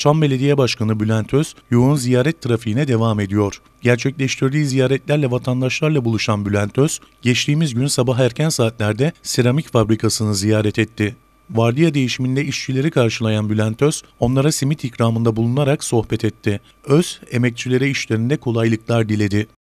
Çam Belediye Başkanı Bülent Öz yoğun ziyaret trafiğine devam ediyor. Gerçekleştirdiği ziyaretlerle vatandaşlarla buluşan Bülent Öz, geçtiğimiz gün sabah erken saatlerde seramik fabrikasını ziyaret etti. Vardiya değişiminde işçileri karşılayan Bülent Öz, onlara simit ikramında bulunarak sohbet etti. Öz, emekçilere işlerinde kolaylıklar diledi.